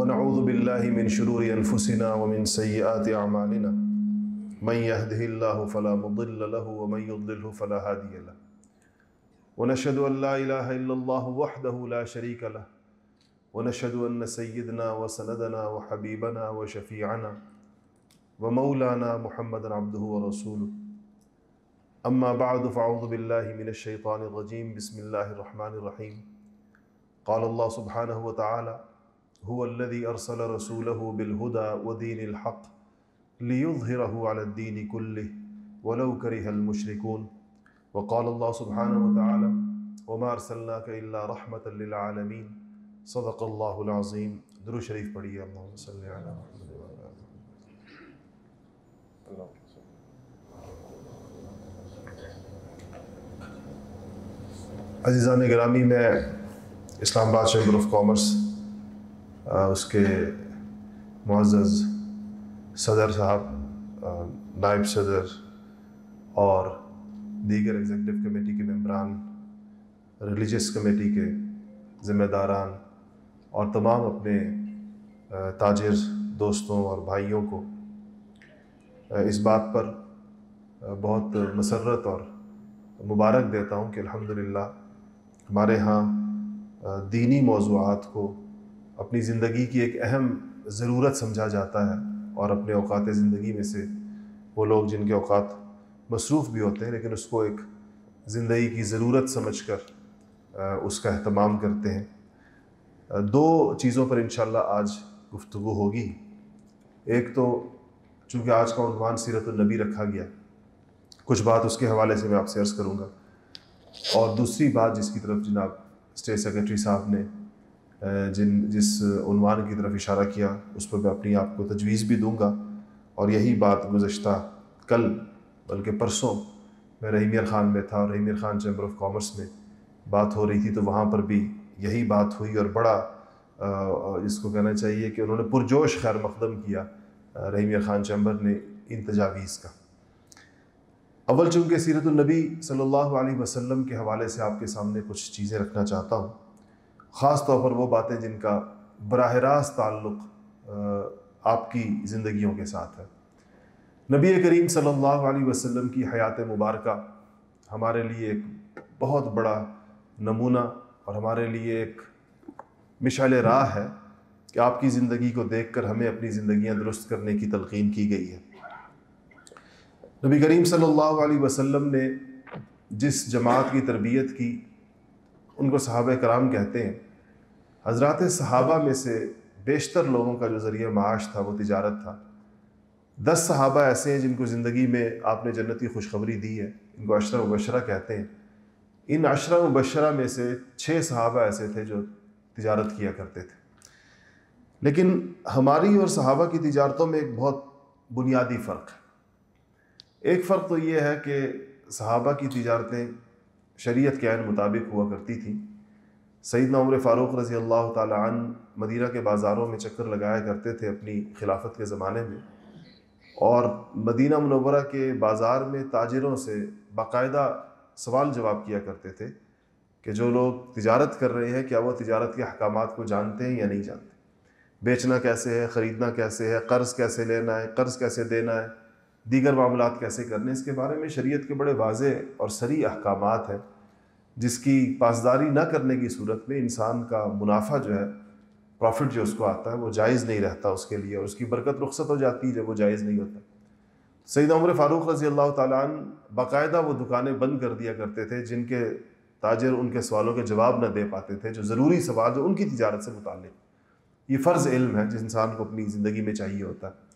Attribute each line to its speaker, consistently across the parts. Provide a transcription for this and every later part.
Speaker 1: ونعوذ بالله من شرور أنفسنا ومن سيئات أعمالنا من يهده الله فلا مضل له ومن يضلله فلا هادي له ونشهد أن لا إله إلا الله وحده لا شريك له ونشهد أن سيدنا وسندنا وحبيبنا وشفيعنا ومولانا محمدا عبده ورسوله أما بعد فأعوذ بالله من الشيطان الرجيم بسم الله الرحمن الرحيم قال الله سبحانه وتعالى هو الذي أرسل رسوله بالهدى ودين الحق ليظهره على الدين كله ولو كره المشركون وقال الله سبحانه وتعالى وما أرسلناك إلا رحمة للعالمين صدق الله العظيم درو شريف پڑھیے اللهم صل على محمد وعلى آله اللهم अजीज़ान ग्रामी मैं Islamabad chamber of commerce उसके मुआज़ सदर साहब नायब सदर और दीगर एग्जीक्यूटिव कमेटी के मम्बरान रिलीजस कमेटी के ज़िम्मेदारान और तमाम अपने ताजर दोस्तों और भाइयों को इस बात पर बहुत मसरत और मुबारक देता हूँ कि अलहमदिल्ला हमारे यहाँ दीनी मौजूद को अपनी ज़िंदगी की एक अहम ज़रूरत समझा जाता है और अपने अवात ज़िंदगी में से वो लोग जिनके अवात मसरूफ़ भी होते हैं लेकिन उसको एक ज़िंदगी की ज़रूरत समझ कर उसका अहतमाम करते हैं दो चीज़ों पर इन आज गुफ्तु होगी एक तो चूँकि आज का उनवान सीरतनबी रखा गया कुछ बात उसके हवाले से मैं आपसे अर्ज़ करूँगा और दूसरी बात जिसकी तरफ जनाब स्टेट सेक्रेटरी साहब ने जिन जिस उनवान की तरफ इशारा किया उस पर मैं अपनी आपको तजवीज़ भी दूँगा और यही बात गुज्त कल बल्कि परसों मैं रहीमियर ख़ान में था और रहीमियर ख़ान चैम्बर ऑफ कॉमर्स में बात हो रही थी तो वहाँ पर भी यही बात हुई और बड़ा जिसको कहना चाहिए कि उन्होंने पुरजोश खैर मकदम किया रहीमिया ख़ान चैम्बर ने इन तजावीज़ का अव्वल चूँकि सीरतुलनबी सल्ला वसलम के हवाले से आपके सामने कुछ चीज़ें रखना चाहता हूँ ख़ास तौर पर वो बातें जिनका बरह रास्त ताल्लुक़ आपकी ज़िंदगियों के साथ है नबी करीम सल्लल्लाहु अलैहि वसल्लम की हयात मुबारक हमारे लिए एक बहुत बड़ा नमूना और हमारे लिए एक मिशाल राह है कि आपकी ज़िंदगी को देख कर हमें अपनी ज़िंदियाँ दुरुस्त करने की तलकिन की गई है नबी करीम सल्लल्लाहु अलैहि वसल्लम ने जिस जमात की तरबियत की उनको सहाब कराम कहते हैं हजरत सहाबा में से बेशतर लोगों का जो ज़रिए माश था वो तजारत था दस सहाबा ऐसे हैं जिनको ज़िंदगी में आपने जन्नत की खुशखबरी दी है इनको अशरा मुबशरा कहते हैं इन अशरा मुबशरा में से छः सहाबा ऐसे थे जो तजारत किया करते थे लेकिन हमारी और सहाबा की तजारतों में एक बहुत बुनियादी फ़र्क है एक फ़र्क तो ये है कि सहाबा की तजारतें शरीयत के आन मुताबिक हुआ करती थी सईद उमर फ़ारूक रज़ी अल्लाह तन मदीना के बाज़ारों में चक्कर लगाया करते थे अपनी खिलाफत के ज़माने में और मदीना मनवरा के बाज़ार में ताजरों से बाकायदा सवाल जवाब किया करते थे कि जो लोग तिजारत कर रहे हैं क्या वो तिजारत के अहकाम को जानते हैं या नहीं जानते बेचना कैसे है ख़रीदना कैसे है कर्ज़ कैसे लेना है कर्ज़ कैसे देना है दीगर मामला कैसे करने इसके बारे में शरीयत के बड़े वाज और सरी अहकाम हैं जिसकी पासदारी ना करने की सूरत में इंसान का मुनाफा जो है प्रॉफिट जो उसको आता है वो जायज़ नहीं रहता उसके लिए और उसकी बरकत रुख्सत हो जाती है जब वो जायज़ नहीं होता सईद उम्र फ़ारूक रज़ी अल्लाह तकायदा बाकायदा वो दुकानें बंद कर दिया करते थे जिनके ताजर उनके सवालों के जवाब ना दे पाते थे जो ज़रूरी सवाल जो उनकी तजारत से मुतल ये फ़र्ज़ इल्म है जिस इंसान को अपनी ज़िंदगी में चाहिए होता है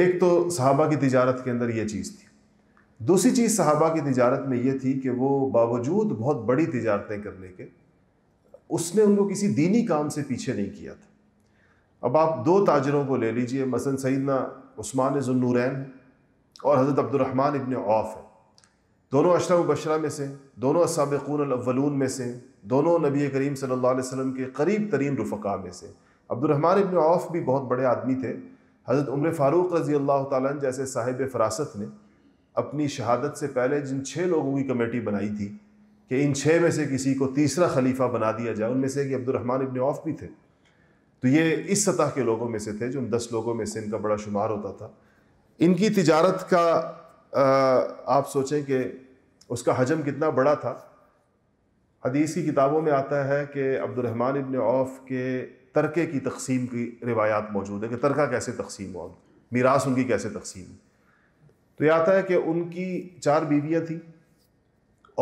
Speaker 1: एक तो सहाबा की तजारत के अंदर यह चीज़ थी दूसरी चीज़ सहाबा की तजारत में ये थी कि वो बावजूद बहुत बड़ी तजारतें करने के उसने उनको किसी दीनी काम से पीछे नहीं किया था अब आप दो ताजरों को ले लीजिए मसन सईदना उस्मान जन्नूरैन और हज़रत अब्दुलरहमान इबन औफ है दोनों अशरा बशरा में से दोनों असाबकून अव्वलून में से दोनों नबी करीम सल्लल्लाहु अलैहि वसल्लम के करीब तरीन रफ़ा में से अब्दुलरहमान इबन औफ भी बहुत बड़े आदमी थे हज़रत उम्र फ़ारूक रज़ी अल्लाह ताली जैसे साहिब फ़रासत ने अपनी शहादत से पहले जिन छः लोगों की कमेटी बनाई थी कि इन छः में से किसी को तीसरा खलीफा बना दिया जाए उनमें से कि अब्दुलरहमान इबन औफ भी थे तो ये इस सतह के लोगों में से थे जो दस लोगों में से इनका बड़ा शुमार होता था इनकी तजारत का आप सोचें कि उसका हजम कितना बड़ा था हदीस की किताबों में आता है कि अब्दुलरहमान इबन औफ के तरके की तकसीम की रिवायात मौजूद है कि तरका कैसे तकसीम हुआ मीरास उनकी कैसे तकसीम हुई तो यह आता है कि उनकी चार बीवियाँ थीं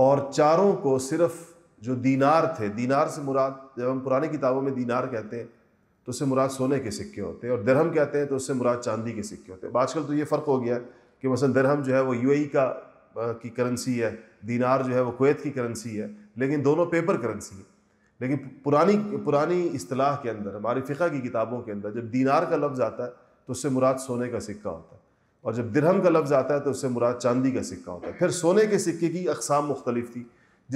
Speaker 1: और चारों को सिर्फ जो दीनार थे दीनार से मुराद जब हम पुराने किताबों में दीनार कहते हैं तो उससे मुराद सोने के सिक्के होते हैं और दरहम कहते हैं तो उससे मुराद चांदी के सिक्के होते हैं आजकल तो ये फ़र्क हो गया कि मसलन दरहम जो है वो यूएई का की करेंसी है दीनार जो है वो कुवैत की करेंसी है लेकिन दोनों पेपर करेंसी है लेकिन पुरानी पुरानी असलाह के अंदर हमारी फ़िका की किताबों के अंदर जब दीनार का लफ्ज़ आता है तो उससे मुराद सोने का सिक्का होता है और जब दिरहम का लफ्ज़ आता है तो उससे मुराद चांदी का सिक्का होता है फिर सोने के सिक्के की अकसाम मुख्तलिफ थी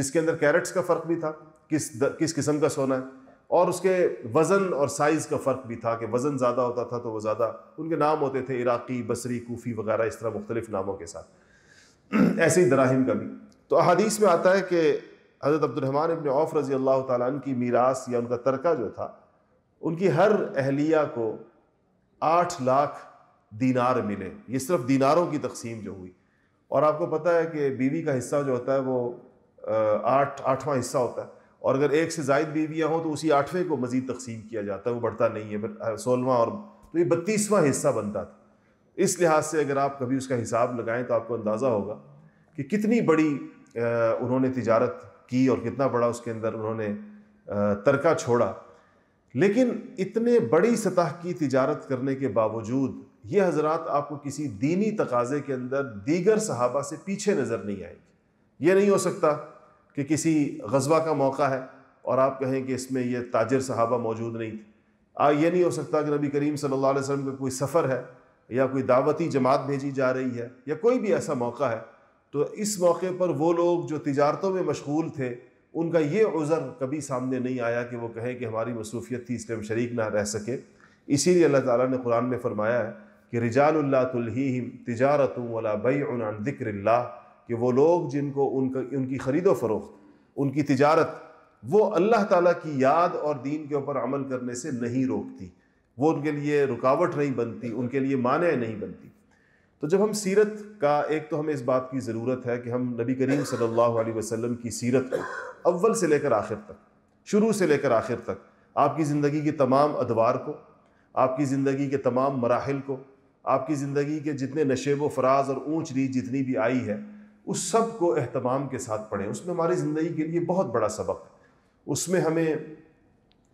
Speaker 1: जिसके अंदर कैरेट्स का फ़र्क भी था किस द, किस किस्म का सोना है और उसके वज़न और साइज़ का फ़र्क भी था कि वज़न ज़्यादा होता था तो वह ज़्यादा उनके नाम होते थे इराक़ी बसरी कोफ़ी वगैरह इस तरह मुख्तलिफ़ नामों के साथ ऐसे ही दराहिम का भी तो अदीस में आता है कि हज़रत अब्दुलरहमान अपने औफ रज़ी अल्लाह ताली की मीरास या उनका तरका जो था उनकी हर अहलिया को आठ लाख दीनार मिले ये सिर्फ दीनारों की तकसीम जो हुई और आपको पता है कि बीवी का हिस्सा जो होता है वो आठ आठवां हिस्सा होता है और अगर एक से जायद बीवियाँ हों तो उसी आठवें को मज़ीद तकसीम किया जाता है वो बढ़ता नहीं है सोलवा और तो ये बत्तीसवां हिस्सा बनता था इस लिहाज से अगर आप कभी उसका हिसाब लगाएं तो आपको अंदाज़ा होगा कि कितनी बड़ी उन्होंने तजारत की और कितना बड़ा उसके अंदर उन्होंने तरका छोड़ा लेकिन इतने बड़ी सतह की तजारत करने के बावजूद ये हजरत आपको किसी दीनी तकाजे के अंदर दीगर सहाबा से पीछे नज़र नहीं आएंगे ये नहीं हो सकता कि किसी गजबा का मौका है और आप कहें कि इसमें यह ताजर सहाबा मौजूद नहीं थे आ ये नहीं हो सकता कि नबी करीम सल्लल्लाहु अलैहि वसल्लम का कोई सफ़र है या कोई दावती जमात भेजी जा रही है या कोई भी ऐसा मौका है तो इस मौके पर वो लोग जो तजारतों में मशगूल थे उनका ये उज़र कभी सामने नहीं आया कि वो कहें कि हमारी मसरूफियत थी इसलिए हम शरीक ना रह सके इसीलिए अल्लाह ताला ने कुरान में फरमाया है कि रिजाल्ला तुल्हीम तजारत वाला बई दिक्र कि वो लोग जिनको उनका उनकी ख़रीदो फरोख्त उनकी तजारत वो अल्लाह ताला की याद और दीन के ऊपर अमल करने से नहीं रोकती वो उनके लिए रुकावट नहीं बनती उनके लिए माने नहीं बनती तो जब हम सीरत का एक तो हमें इस बात की ज़रूरत है कि हम नबी करीम सल्लल्लाहु अलैहि वसल्लम की सीरत को अव्वल से लेकर आखिर तक शुरू से लेकर आखिर तक आपकी ज़िंदगी के तमाम अदवार को आपकी ज़िंदगी के तमाम मराहल को आपकी ज़िंदगी के जितने नशेब व फराज और ऊँच रीच जितनी भी आई है उस सब को अहतमाम के साथ पढ़ें उसमें हमारी ज़िंदगी के लिए बहुत बड़ा सबक है उसमें हमें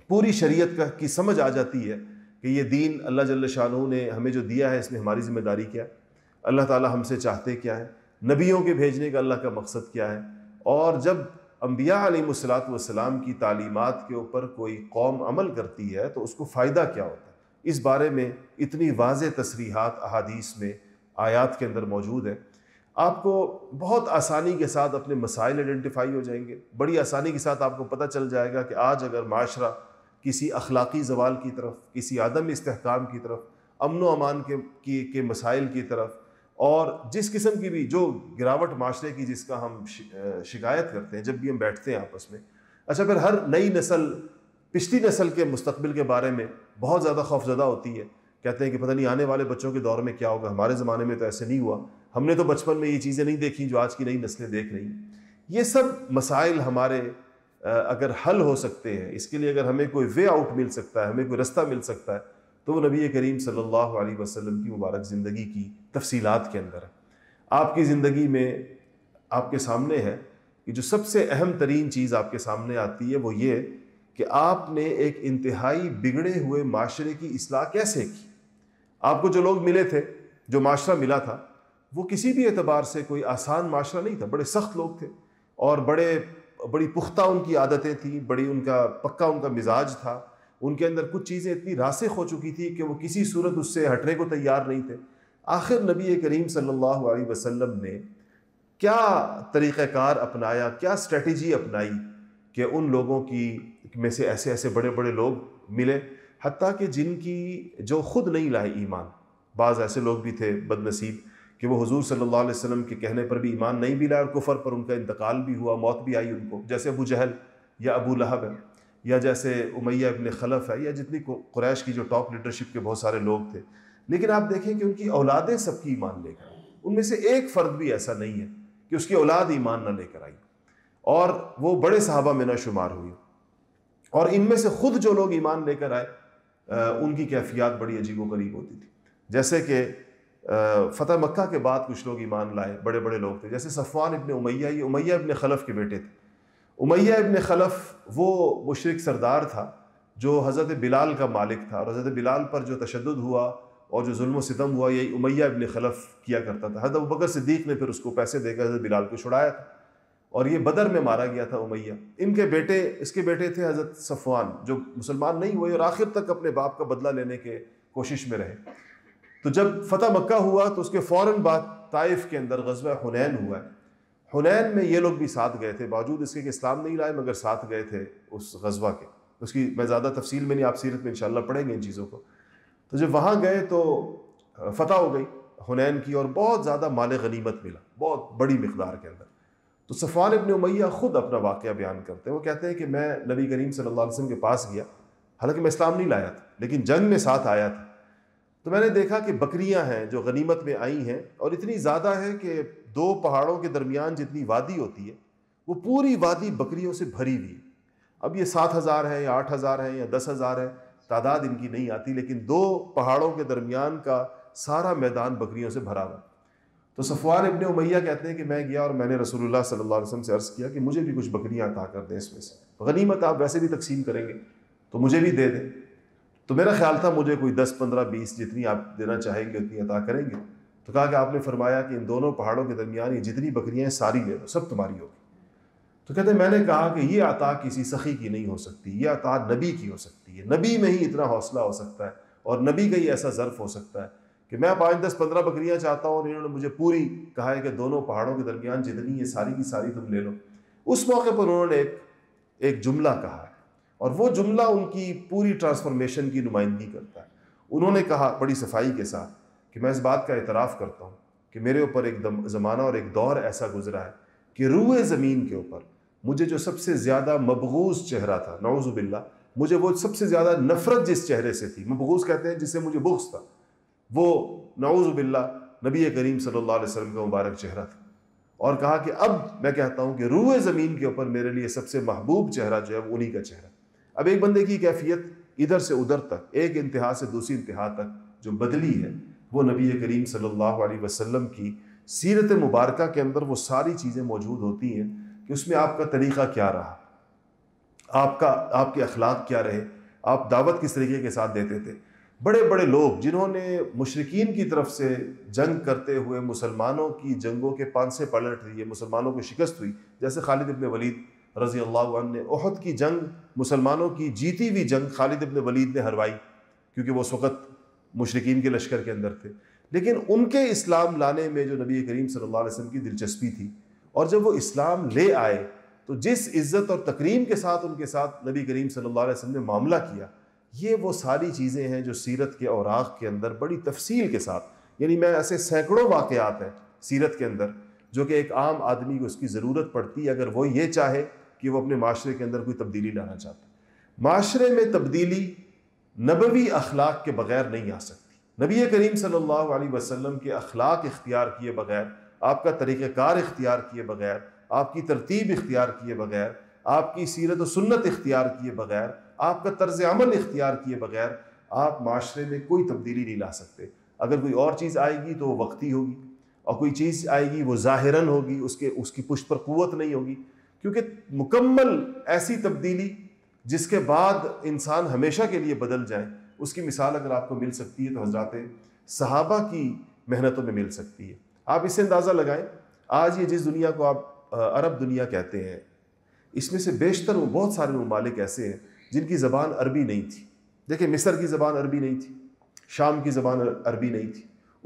Speaker 1: पूरी शरीयत का की समझ आ जाती है कि ये दीन अल्लाह जल्ल शाह ने हमें जो दिया है इसमें हमारी ज़िम्मेदारी क्या है अल्लाह ताला हमसे चाहते क्या है नबियों के भेजने का अल्लाह का मकसद क्या है और जब अम्बिया आलिमसलात वसलाम की तालीमत के ऊपर कोई कौम अमल करती है तो उसको फ़ायदा क्या होता है इस बारे में इतनी वाज तसरीहत अहादीस में आयात के अंदर मौजूद है आपको बहुत आसानी के साथ अपने मसाइल आइडेंटिफाई हो जाएंगे बड़ी आसानी के साथ आपको पता चल जाएगा कि आज अगर माशरा किसी अखलाकी जवाल की तरफ किसी आदम इसकाम की तरफ अमन व अमान के, के, के मसाइल की तरफ और जिस किस्म की भी जो गिरावट माशरे की जिसका हम शिकायत करते हैं जब भी हम बैठते हैं आपस में अच्छा फिर हर नई नस्ल पिछली नस्ल के मुस्तबिल के बारे में बहुत ज़्यादा खौफजदा होती है कहते हैं कि पता नहीं आने वाले बच्चों के दौर में क्या होगा हमारे ज़माने में तो ऐसे नहीं हुआ हमने तो बचपन में ये चीज़ें नहीं देखी जो आज की नई नस्लें देख रही ये सब मसाइल हमारे अगर हल हो सकते हैं इसके लिए अगर हमें कोई वे आउट मिल सकता है हमें कोई रास्ता मिल सकता है तो वो नबी करीम सल्लल्लाहु अलैहि वसल्लम की मुबारक ज़िंदगी की तफसीलात के अंदर है आपकी ज़िंदगी में आपके सामने है कि जो सबसे अहम तरीन चीज़ आपके सामने आती है वो ये कि आपने एक इंतहाई बिगड़े हुए माशरे की असलाह कैसे की आपको जो लोग मिले थे जो माशरा मिला था वो किसी भी एतबार से कोई आसान माशरा नहीं था बड़े सख्त लोग थे और बड़े बड़ी पुख्ता उनकी आदतें थीं बड़ी उनका पक्का उनका मिजाज था उनके अंदर कुछ चीज़ें इतनी रासिक हो चुकी थी कि वो किसी सूरत उससे हटने को तैयार नहीं थे आखिर नबी करीम सल्लल्लाहु अलैहि वसल्लम ने क्या तरीक़ार अपनाया क्या स्ट्रेटजी अपनाई कि उन लोगों की में से ऐसे ऐसे बड़े बड़े लोग मिले हती कि जिनकी जो ख़ुद नहीं लाए ईमान बाज़ ऐसे लोग भी थे बदनसीब कि वो हजूर सल्ला वसम के कहने पर भी ईमान नहीं भी लाया और कुफर पर उनका इंतकाल भी हुआ मौत भी आई उनको जैसे अबू जहल या अबू लहब है या जैसे उमैया इबन खलफ है या जितनी कुरैश की जो टॉप लीडरशिप के बहुत सारे लोग थे लेकिन आप देखें कि उनकी औलादें सबकी ईमान लेकर आई उनमें से एक फ़र्द भी ऐसा नहीं है कि उसकी औलाद ईमान ना लेकर आई और वो बड़े साहबा में ना शुमार हुई और इनमें से ख़ुद जो लोग ईमान लेकर आए उनकी कैफियात बड़ी अजीबो गरीब होती थी जैसे कि फ़तेह मक्का के बाद कुछ लोग ईमान लाए बड़े बड़े लोग थे जैसे सफ़वान इबन उमैया ये उमैया इबन खलफ के बेटे थे उमैया इबन खलफ वो मुशरक सरदार था जो हज़रत बिलाल का मालिक था और हज़रत बिलाल पर जो तशद हुआ और जो जुल्म सितम हुआ यही उमैया इबन खलफ किया करता था हजरत बकर सिद्दीक ने फिर उसको पैसे देकर हज़रत बिलाल को छुड़ाया था और ये बदर में मारा गया था उमैया इनके बेटे इसके बेटे थे हज़रत सफ़वान जो मुसलमान नहीं हुए और आखिर तक अपने बाप का बदला लेने के कोशिश में रहे तो जब फतेह मक्का हुआ तो उसके फ़ौर बाद ताइफ के अंदर गजबा हुनैन हुआ है हुनैन में ये लोग भी साथ गए थे बावजूद इसके कि इस्लाम नहीं लाए मगर साथ गए थे उस गजबा के उसकी मैं ज़्यादा तफसील में नहीं आप सीरत में इन पढ़ेंगे इन चीज़ों को तो जब वहाँ गए तो फतह हो गई हुनैन की और बहुत ज़्यादा माल गनीमत मिला बहुत बड़ी मकदार के अंदर तो सफ़ान इबन उमैया ख़ुद अपना वाक़ बयान करते हैं वो कहते हैं कि मैं नबी करीम सल्लल्लाहु अलैहि वसल्लम के पास गया हालांकि मैं इस्लाम नहीं लाया था लेकिन जंग में साथ आया था तो मैंने देखा कि बकरियां हैं जो गनीमत में आई हैं और इतनी ज़्यादा है कि दो पहाड़ों के दरमियान जितनी वादी होती है वो पूरी वादी बकरियों से भरी हुई है अब ये सात हज़ार है या आठ हज़ार है या दस हज़ार है तादाद इनकी नहीं आती लेकिन दो पहाड़ों के दरमियान का सारा मैदान बकरियों से भरा हुआ तो सफ़वान इबन उमैया कहते हैं कि मैं गया और मैंने रसूलुल्लाह सल्लल्लाहु अलैहि वसल्लम से अर्ज़ किया कि मुझे भी कुछ बकरियाँ अता कर दें इसमें से गनीमत आप वैसे भी तकसीम करेंगे तो मुझे भी दे दें तो मेरा ख्याल था मुझे कोई दस पंद्रह बीस जितनी आप देना चाहेंगे उतनी अता करेंगे तो कहा कि आपने फरमाया कि इन दोनों पहाड़ों के दरमियान ये जितनी बकरियाँ हैं सारी ले लो सब तुम्हारी होगी तो कहते मैंने कहा कि ये अता किसी सखी की नहीं हो सकती ये अता नबी की हो सकती है नबी में ही इतना हौसला हो सकता है और नबी का ही ऐसा ज़र्फ हो सकता है कि मैं पाँच दस पंद्रह बकरियाँ चाहता हूँ और इन्होंने मुझे पूरी कहा है कि दोनों पहाड़ों के दरमियान जितनी ये सारी की सारी तुम ले लो उस मौके पर उन्होंने एक एक जुमला कहा है और वो जुमला उनकी पूरी ट्रांसफॉर्मेशन की नुमाइंदगी करता है उन्होंने कहा बड़ी सफाई के साथ कि मैं इस बात का इतराफ़ करता हूँ कि मेरे ऊपर एक ज़माना और एक दौर ऐसा गुजरा है कि रूए ज़मीन के ऊपर मुझे जो सबसे ज़्यादा मबगूज़ चेहरा था नौजुबिल्ला मुझे वो सबसे ज़्यादा नफ़रत जिस चेहरे से थी मबगूज़ कहते हैं जिससे मुझे बुख्स था वो नौजुबिल्ला नबी करीम सल्लल्लाहु अलैहि वसल्लम का मुबारक चेहरा था और कहा कि अब मैं कहता हूँ कि रूए ज़मीन के ऊपर मेरे लिए सबसे महबूब चेहरा जो है वो उन्हीं का चेहरा अब एक बंदे की कैफियत इधर से उधर तक एक इंतहा से दूसरी इंतहा तक जो बदली है वो नबी करीम सल्लल्लाहु अलैहि वसल्लम की सीरत मुबारक के अंदर वो सारी चीज़ें मौजूद होती हैं कि उसमें आपका तरीक़ा क्या रहा आपका आपके अखलाक क्या रहे आप दावत किस तरीके के साथ देते थे बड़े बड़े लोग जिन्होंने मुशरकिन की तरफ से जंग करते हुए मुसलमानों की जंगों के पांसे पलट दिए मुसलमानों को शिकस्त हुई जैसे खालिद इबन वलीद रज़ी अल्लाह ने अहद की जंग मुसलमानों की जीती हुई जंग खालिद इबन वलीद ने हरवाई क्योंकि वो उस वक़्त मुशरकिन के लश्कर के अंदर थे लेकिन उनके इस्लाम लाने में जो नबी करीम सल्लल्लाहु अलैहि वसल्लम की दिलचस्पी थी और जब वो इस्लाम ले आए तो जिस इज़्ज़त और तकरीम के साथ उनके साथ नबी करीम सल्लल्लाहु अलैहि वसल्लम ने मामला किया ये वो सारी चीज़ें हैं जो सीरत के औराक के अंदर बड़ी तफसील के साथ यानी मैं ऐसे सैकड़ों वाक़ात हैं सीरत के अंदर जो कि एक आम आदमी को उसकी ज़रूरत पड़ती है अगर वो ये चाहे कि वो अपने माशरे के अंदर कोई तब्दीली लाना चाहते माशरे में तब्दीली नबवी अखलाक के बगैर नहीं आ सकती नबी करीम सल्लल्लाहु अलैहि वसल्लम के अखलाक इख्तियार किए बगैर आपका तरीक़ार इख्तियार किए बगैर आपकी तरतीब इख्तियार किए बगैर आपकी सीरत व सुन्नत इख्तियार किए बगैर आपका तर्ज अमल इख्तियार किए बगैर आप माशरे में कोई तब्दीली नहीं ला सकते अगर कोई और चीज़ आएगी तो वो वक्ती होगी और कोई चीज़ आएगी वो ज़ाहिरन होगी उसके उसकी पुष्ट पर क़वत नहीं होगी क्योंकि मुकम्मल ऐसी तब्दीली जिसके बाद इंसान हमेशा के लिए बदल जाए उसकी मिसाल अगर आपको मिल सकती है तो हजरात सहाबा की मेहनतों में मिल सकती है आप इसे अंदाज़ा लगाएं आज ये जिस दुनिया को आप अरब दुनिया कहते हैं इसमें से बेशतर बहुत सारे ममालिक ऐसे हैं जिनकी ज़बान अरबी नहीं थी देखिए मिस्र की ज़बान अरबी नहीं थी शाम की ज़बान अरबी नहीं थी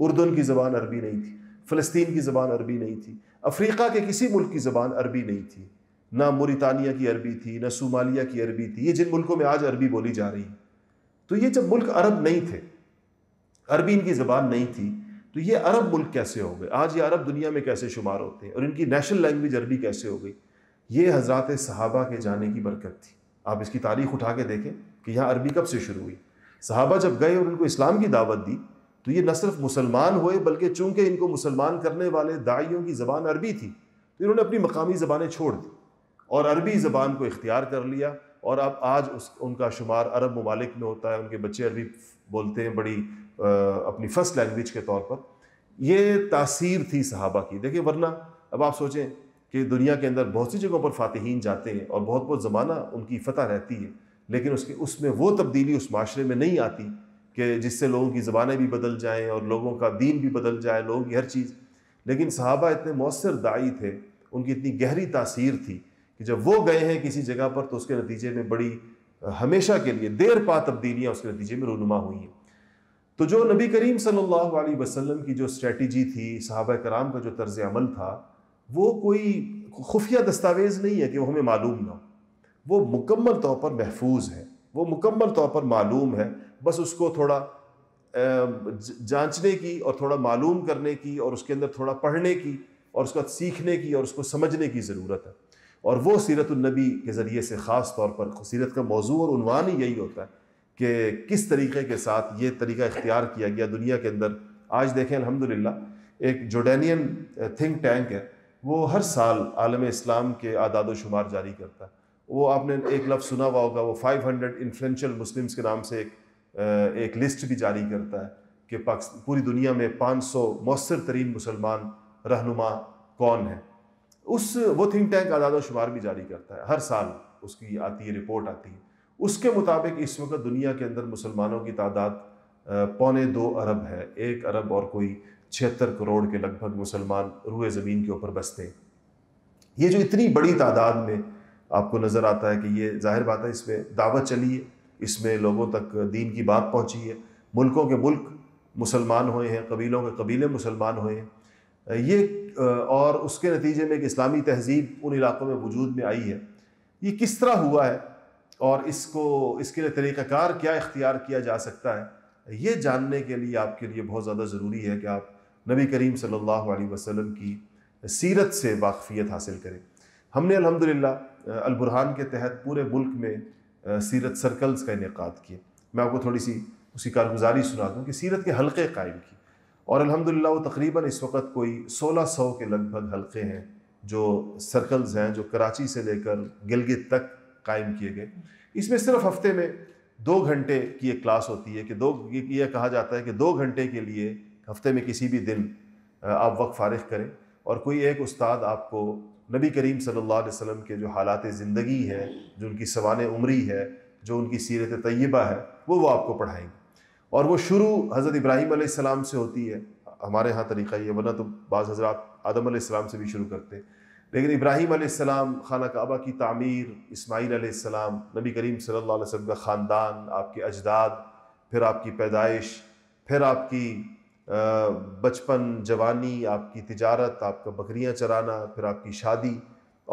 Speaker 1: उर्दन की ज़बान अरबी नहीं थी फ़लस्तीन की ज़बान अरबी नहीं थी अफ्रीका के किसी मुल्क की ज़बान अरबी नहीं थी ना मोरितानिया की अरबी थी ना सोमालिया की अरबी थी ये जिन मुल्कों में आज अरबी बोली जा रही तो ये जब मुल्क अरब नहीं थे अरबी इनकी ज़बान नहीं थी तो ये अरब मुल्क कैसे हो गए आज ये अरब दुनिया में कैसे शुमार होते हैं और इनकी नेशनल लैंग्वेज अरबी कैसे हो गई ये हजरत सहाबा के जाने की बरकत थी आप इसकी तारीख उठा के देखें कि यहाँ अरबी कब से शुरू हुई सहाबा जब गए और उनको इस्लाम की दावत दी तो ये न सिर्फ मुसलमान हुए बल्कि चूंकि इनको मुसलमान करने वाले दाइयों की ज़बान अरबी थी तो इन्होंने अपनी मकामी ज़बानें छोड़ दी और अरबी ज़बान को इख्तियार कर लिया और अब आज उस उनका शुमार अरब ममालिक में होता है उनके बच्चे अरबी बोलते हैं बड़ी आ, अपनी फ़र्स्ट लैंग्वेज के तौर पर ये तासीर थी सहाबा की देखिए वरना अब आप सोचें कि दुनिया के अंदर बहुत सी जगहों पर फ़ातहन जाते हैं और बहुत बहुत ज़माना उनकी फतह रहती है लेकिन उसके उसमें वो तब्दीली उस माशरे में नहीं आती कि जिससे लोगों की ज़बानें भी बदल जाएँ और लोगों का दीन भी बदल जाए लोगों की हर चीज़ लेकिन सहाबा इतने मौसर दाई थे उनकी इतनी गहरी तासीर थी कि जब वो गए हैं किसी जगह पर तो उसके नतीजे में बड़ी हमेशा के लिए देर पा तब्दीलियाँ उसके नतीजे में रूनुमा हुई हैं तो जो नबी करीम सल्लल्लाहु अलैहि वसल्लम की जो स्ट्रेटजी थी साहब कराम का जो तर्ज अमल था वो कोई खुफिया दस्तावेज़ नहीं है कि वो हमें मालूम ना हो वो मुकम्मल तौर पर महफूज है वो मुकम्मल तौर पर मालूम है बस उसको थोड़ा जांचने की और थोड़ा मालूम करने की और उसके अंदर थोड़ा पढ़ने की और उसका सीखने की और उसको समझने की ज़रूरत है और वो सीरत नबी के ज़रिए से ख़ास तौर पर सीरत का मौजू और उनवान ही यही होता है कि किस तरीके के साथ ये तरीका इख्तियार किया गया दुनिया के अंदर आज देखें अलहमदिल्ला एक जोडेनियन थिंक टैंक है वो हर साल आलम इस्लाम के आदाद शुमार जारी करता है वो आपने एक लफ्ज़ सुना हुआ होगा वो 500 हंड्रेड इन्फ्लुशल मुस्लिम्स के नाम से एक एक लिस्ट भी जारी करता है कि पूरी दुनिया में 500 सौ मौसर तरीन मुसलमान रहनुमा कौन है उस वो थिंक टैंक आदाद व शुमार भी जारी करता है हर साल उसकी आती है रिपोर्ट आती है उसके मुताबिक इस वक्त दुनिया के अंदर मुसलमानों की तादाद पौने दो अरब है एक अरब और कोई छिहत्तर करोड़ के लगभग मुसलमान रूए ज़मीन के ऊपर बसते हैं ये जो इतनी बड़ी तादाद में आपको नज़र आता है कि ये जाहिर बात है इसमें दावत चली है इसमें लोगों तक दीन की बात पहुँची है मुल्कों के मुल्क मुसलमान हुए हैं कबीलों के कबीले मुसलमान हुए हैं ये और उसके नतीजे में एक इस्लामी तहजीब उन इलाक़ों में वजूद में आई है ये किस तरह हुआ है और इसको इसके लिए तरीक़ाकार क्या इख्तियार किया जा सकता है ये जानने के लिए आपके लिए बहुत ज़्यादा ज़रूरी है कि आप नबी करीम सल्लल्लाहु अलैहि वसल्लम की सीरत से वाकफ़ियत हासिल करें हमने अल्हम्दुलिल्लाह अलबुरहान के तहत पूरे मुल्क में सीरत सर्कल्स का इनका किए मैं आपको थोड़ी सी उसी कारगुजारी सुना दूँ कि सीरत के हल्के कायम किए और अलहमदिल्ला वो तकरीबन इस वक्त कोई 1600 के लगभग हलक़े हैं जो सर्कल्स हैं जो कराची से लेकर गिलगित तक कायम किए गए इसमें सिर्फ हफ्ते में दो घंटे की एक क्लास होती है कि दो यह कहा जाता है कि दो घंटे के लिए हफ्ते में किसी भी दिन आप वक्त फारिग करें और कोई एक उस्ताद आपको नबी करीम सल्लल्लाहु अलैहि वसल्लम के जो हालात ज़िंदगी है जो उनकी सवान उम्री है जो उनकी सीरत तय्यबा है वो वो आपको पढ़ाएंगे और वो शुरू हज़रत इब्राहिम सलाम से होती है हमारे यहाँ तरीका ये वरना तो बाज़ हजरात आदम सलाम से भी शुरू करते हैं लेकिन इब्राहिम सलाम खाना क़बा की तमीर इसमाइल सलाम नबी करीम सल्लल्लाहु अलैहि का ख़ानदान आपके अजदाद फिर आपकी पैदाइश फिर आपकी बचपन जवानी आपकी तजारत आपका बकरियाँ चराना फिर आपकी शादी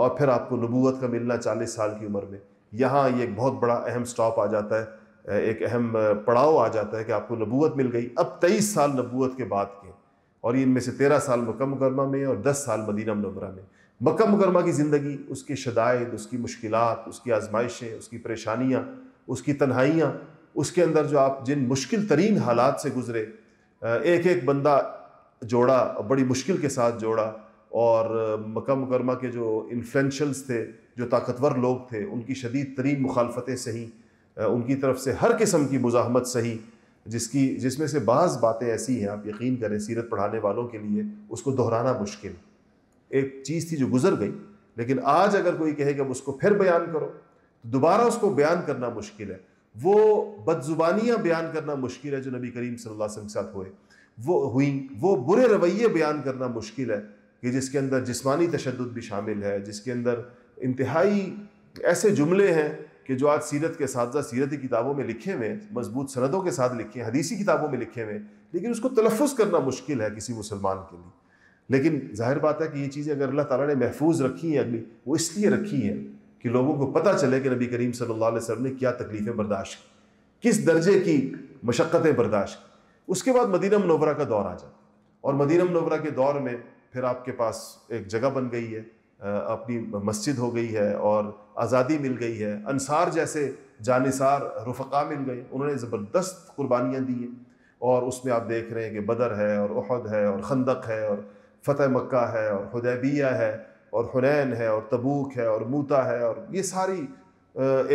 Speaker 1: और फिर आपको नबूत का मिलना चालीस साल की उम्र में यहाँ ये एक बहुत बड़ा अहम स्टॉप आ जाता है एक अहम पड़ाव आ जाता है कि आपको नबूत मिल गई अब तेईस साल नबूत के बाद के और इनमें से तेरह साल मक्का मुकरमा में और दस साल मदीना मनवरा में मक्का मुकरमा की ज़िंदगी उसके शदायद उसकी मुश्किल उसकी आजमाइशें उसकी परेशानियाँ उसकी तन्हाइयाँ उसके अंदर जो आप जिन मुश्किल तरीन हालात से गुज़रे एक एक बंदा जोड़ा बड़ी मुश्किल के साथ जोड़ा और मक्का मुकरमा के जो इन्फ्लेंशल्स थे जो ताकतवर लोग थे उनकी शदीद तरीन मुखालफतें सही उनकी तरफ से हर किस्म की मुजाहमत सही जिसकी जिसमें से बाज़ बातें ऐसी हैं आप यकीन करें सीरत पढ़ाने वालों के लिए उसको दोहराना मुश्किल एक चीज़ थी जो गुजर गई लेकिन आज अगर कोई कहे कि अब उसको फिर बयान करो तो दोबारा उसको बयान करना मुश्किल है वो बदजुबानियाँ बयान करना मुश्किल है जो नबी करीम सल्लल्लाहु अलैहि वसल्लम के साथ हुए वो हुई वो बुरे रवैये बयान करना मुश्किल है कि जिसके अंदर जिस्मानी तशद भी शामिल है जिसके अंदर इंतहाई ऐसे जुमले हैं कि जो आज सीरत के साथ सीरती किताबों में लिखे हुए मजबूत सनदों के साथ लिखे हैं हदीसी किताबों में लिखे हुए लेकिन उसको तलफ़ करना मुश्किल है किसी मुसलमान के लिए लेकिन जाहिर बात है कि ये चीज़ें अगर अल्लाह ताला ने महफूज रखी हैं अगली वो इसलिए रखी हैं कि लोगों को पता चले कि नबी करीम सल्लल्लाहु अलैहि वसल्लम ने क्या तकलीफ़ें बर्दाश्त की किस दर्जे की मशक्क़तें बर्दाश्त की उसके बाद मदीना मनोवरा का दौर आ जाए और मदीना मनोवरा के दौर में फिर आपके पास एक जगह बन गई है अपनी मस्जिद हो गई है और आज़ादी मिल गई है अनसार जैसे जानसार रफ़ा मिल गए उन्होंने ज़बरदस्त कुर्बानियाँ दी हैं और उसमें आप देख रहे हैं कि बदर है और उहद है और खंदक है और फ़तेह मक्का है और हदैबिया है और हुनैन है और तबूक है और मूता है और ये सारी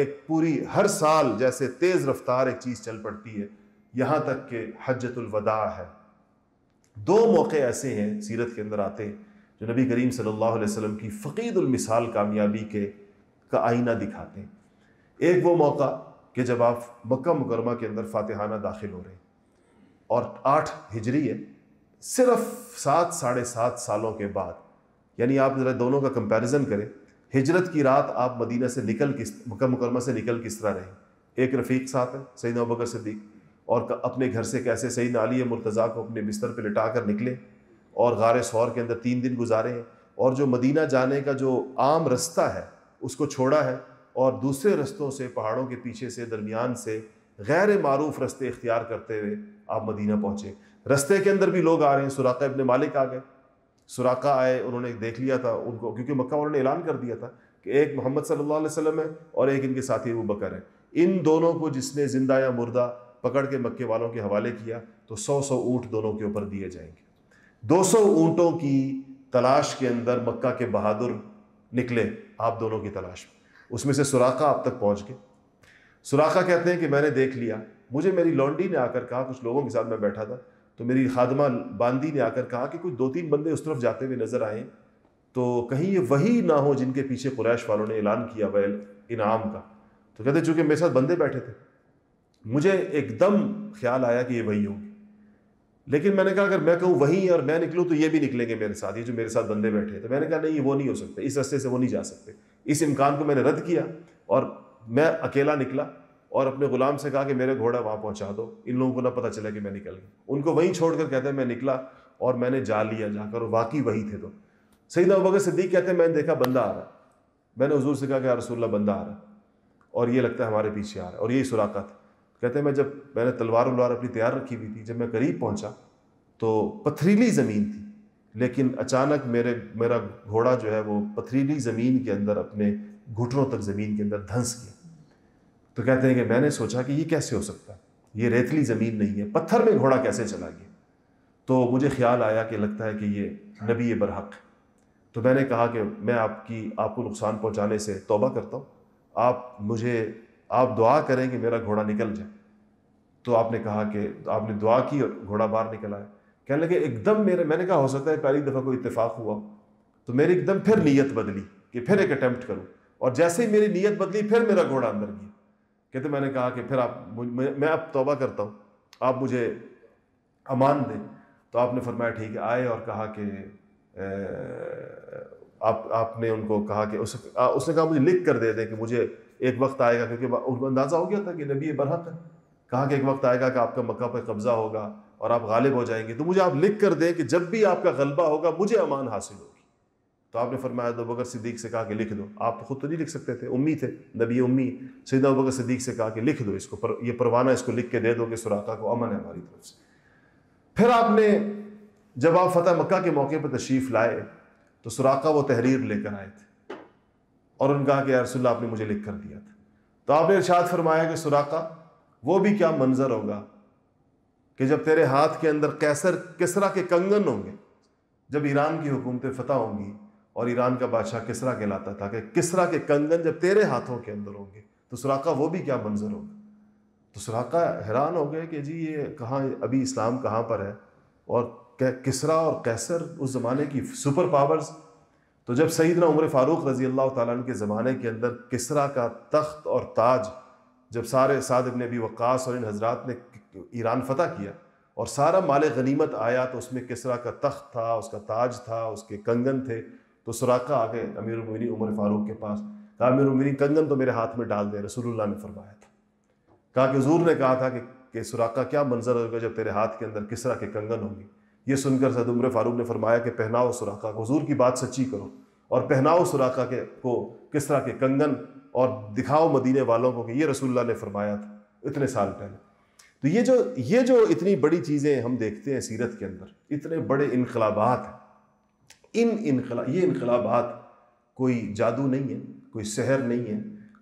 Speaker 1: एक पूरी हर साल जैसे तेज़ रफ्तार एक चीज़ चल पड़ती है यहाँ तक कि हजतुलवदा है दो मौके ऐसे हैं सीरत के अंदर आते जो नबी करीम सल्लल्लाहु अलैहि वसल्लम की फ़कीदुलमिसाल कामयाबी के का आईना दिखाते हैं एक वो मौका कि जब आप मक्का मुकरमा के अंदर फातहाना दाखिल हो रहे हैं और आठ हिजरी है सिर्फ सात साढ़े सात सालों के बाद यानी आप ज़रा दोनों का कंपैरिजन करें हिजरत की रात आप मदीना से निकल किस मक्का मुकरमा से निकल किस तरह रहे एक रफ़ीक साथ है सही बकर सिद्दीक और अपने घर से कैसे सही नाली मुर्तज़ा को अपने बिस्तर पर लिटा कर निकले और गार सौर के अंदर तीन दिन गुजारे हैं और जो मदीना जाने का जो आम रास्ता है उसको छोड़ा है और दूसरे रस्तों से पहाड़ों के पीछे से दरमियान से गैर मरूफ रस्ते इख्तियार करते हुए आप मदीना पहुँचे रस्ते के अंदर भी लोग आ रहे हैं सुराका अपने मालिक आ गए सुराका आए उन्होंने देख लिया था उनको क्योंकि मक्का उन्होंने ऐलान कर दिया था कि एक मोहम्मद सल्ला वसम है और एक इनके साथी वो बकर है इन दोनों को जिसने ज़िंदा या मुर्दा पकड़ के मक्के वालों के हवाले किया तो सौ सौ ऊँट दोनों के ऊपर दिए जाएंगे दो सौ ऊँटों की तलाश के अंदर मक्का के बहादुर निकले आप दोनों की तलाश में उसमें से सुराखा आप तक पहुँच गए सुराखा कहते हैं कि मैंने देख लिया मुझे मेरी लॉन्डी ने आकर कहा कुछ लोगों के साथ मैं बैठा था तो मेरी खादमा बांदी ने आकर कहा कि कुछ दो तीन बंदे उस तरफ जाते हुए नज़र आए तो कहीं ये वही ना हो जिनके पीछे कुरैश वालों ने ऐलान किया वह इनाम का तो कहते चूंकि मेरे साथ बंदे बैठे थे मुझे एकदम ख्याल आया कि ये वही होंगे लेकिन मैंने कहा अगर मैं कहूँ वहीं और मैं निकलूँ तो ये भी निकलेंगे मेरे साथ ये जो मेरे साथ बंदे बैठे हैं तो मैंने कहा नहीं वो नहीं हो सकते इस रस्ते से वो नहीं जा सकते इस इम्कान को मैंने रद्द किया और मैं अकेला निकला और अपने गुलाम से कहा कि मेरे घोड़ा वहाँ पहुँचा दो इन लोगों को ना पता चला कि मैं निकल गया उनको वहीं छोड़ कर कहते हैं मैं निकला और मैंने जा लिया जाकर और वाकई वही थे तो ना वगैरह सिद्दीक कहते हैं मैंने देखा बंदा आ रहा है मैंने हजूर से कहा कि रसुल्ला बंदा आ रहा है और ये लगता है हमारे पीछे आ रहा है और यही सुराका कहते हैं मैं जब मैंने तलवार उलवार अपनी तैयार रखी हुई थी जब मैं करीब पहुंचा तो पथरीली ज़मीन थी लेकिन अचानक मेरे मेरा घोड़ा जो है वो पथरीली ज़मीन के अंदर अपने घुटनों तक ज़मीन के अंदर धंस गया तो कहते हैं कि मैंने सोचा कि ये कैसे हो सकता है ये रेतली ज़मीन नहीं है पत्थर में घोड़ा कैसे चला गया तो मुझे ख्याल आया कि लगता है कि ये नबी बरहक है तो मैंने कहा कि मैं आपकी आपको नुकसान पहुंचाने से तोबा करता हूँ आप मुझे आप दुआ करें कि मेरा घोड़ा निकल जाए तो आपने कहा कि आपने दुआ की और घोड़ा बाहर निकला है कहने लगे एकदम मेरे मैंने कहा हो सकता है पहली दफ़ा कोई इतफाक़ हुआ तो मेरी एकदम फिर नीयत बदली कि फिर एक अटैम्प्ट करूँ और जैसे ही मेरी नीयत बदली फिर मेरा घोड़ा अंदर गया कहते मैंने कहा कि फिर आप मैं अब तोबा करता हूँ आप मुझे अमान दें तो आपने फरमाया ठीक है आए और कहा कि आप आपने उनको कहा कि उस, आ, उसने कहा मुझे लिख कर दे दें कि मुझे एक वक्त आएगा क्योंकि उनको अंदाज़ा हो गया था कि नबी बरहत है कहा कि एक वक्त आएगा कि आपका मक्का पर कब्ज़ा होगा और आप गालिब हो जाएंगे तो मुझे आप लिख कर दें कि जब भी आपका गलबा होगा मुझे अमान हासिल होगी तो आपने फरमाया तो बकर सिद्दीक से कहा कि लिख दो आप तो खुद तो नहीं लिख सकते थे उम्मी थे नबी उम्मी सैदा बकर सिद्दीक से कहा कि लिख दो इसको पर ये परवाना इसको लिख के दे दो कि सुराखा को अमन है हमारी तरफ से फिर आपने जब आप फतेह मक्का के मौके पर तशरीफ़ लाए तो सुराखा वो तहरीर लेकर आए थे और उन्होंने कहा कि यारसल्ला आपने मुझे लिख कर दिया था तो आपने इर्शाद फरमाया कि सुराका वो भी क्या मंजर होगा कि जब तेरे हाथ के अंदर कैसर किसरा के कंगन होंगे जब ईरान की हुकूमतें फतह होंगी और ईरान का बादशाह किसरा कहलाता था कि किसरा के कंगन जब तेरे हाथों के अंदर होंगे तो सुराका वो भी क्या मंजर होगा तो सुराका हैरान हो गए कि जी ये कहाँ अभी इस्लाम कहाँ पर है और किसरा और कैसर उस ज़माने की सुपर पावर्स तो जब ना उमर फ़ारूक रज़ी अल्लाह तन के ज़माने के अंदर किसरा का तख्त और ताज जब सारे साद ने अबी वक्स और इन हजरात ने ईरान फ़तह किया और सारा माल गनीमत आया तो उसमें किसरा का तख्त था उसका ताज था उसके कंगन थे तो सुराखा आ गए अमीर उमिनी उमर फ़ारूक के पास कहा अमीर उमिनी कंगन तो मेरे हाथ में डाल दे रसूलुल्लाह ने फरमाया था कहा कि जूर ने कहा था कि, कि क्या मंजर होगा जब तेरे हाथ के अंदर किसरा के कंगन होंगे ये सुनकर सद उम्र फारूक ने फरमाया कि पहनाओ सुराखा को हजूर की बात सच्ची करो और पहनाओ सुराखा के को किस तरह के कंगन और दिखाओ मदीने वालों को कि ये रसुल्ला ने फरमाया था इतने साल पहले तो ये जो ये जो इतनी बड़ी चीज़ें हम देखते हैं सीरत के अंदर इतने बड़े इनकलाबात हैं इन इनकला ये इनकलाबात कोई जादू नहीं है कोई शहर नहीं है